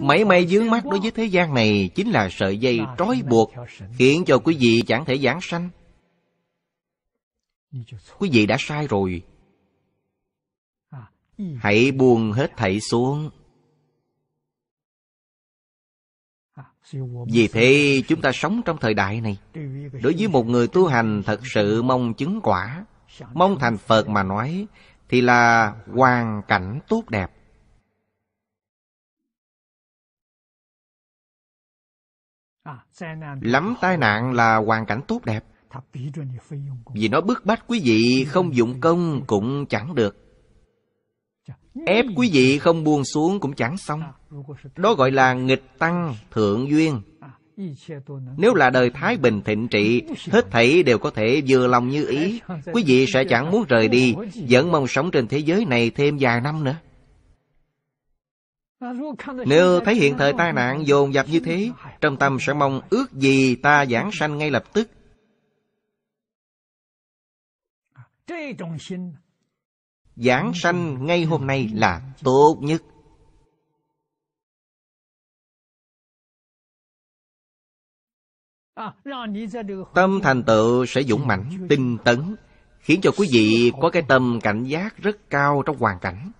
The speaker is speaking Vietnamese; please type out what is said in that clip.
Mấy may dướng mắt đối với thế gian này chính là sợi dây trói buộc, khiến cho quý vị chẳng thể giảng sanh. Quý vị đã sai rồi. Hãy buông hết thảy xuống. Vì thế chúng ta sống trong thời đại này Đối với một người tu hành thật sự mong chứng quả Mong thành Phật mà nói Thì là hoàn cảnh tốt đẹp À, lắm tai nạn là hoàn cảnh tốt đẹp vì nó bức bách quý vị không dụng công cũng chẳng được ép quý vị không buông xuống cũng chẳng xong à, đó gọi là nghịch tăng thượng duyên à, nếu là đời thái bình thịnh trị hết thảy đều có thể vừa lòng như ý quý vị sẽ chẳng muốn rời đi vẫn mong sống trên thế giới này thêm vài năm nữa nếu thấy hiện thời tai nạn dồn dập như thế trong tâm sẽ mong ước gì ta giảng sanh ngay lập tức giảng sanh ngay hôm nay là tốt nhất tâm thành tựu sẽ dũng mãnh tinh tấn khiến cho quý vị có cái tâm cảnh giác rất cao trong hoàn cảnh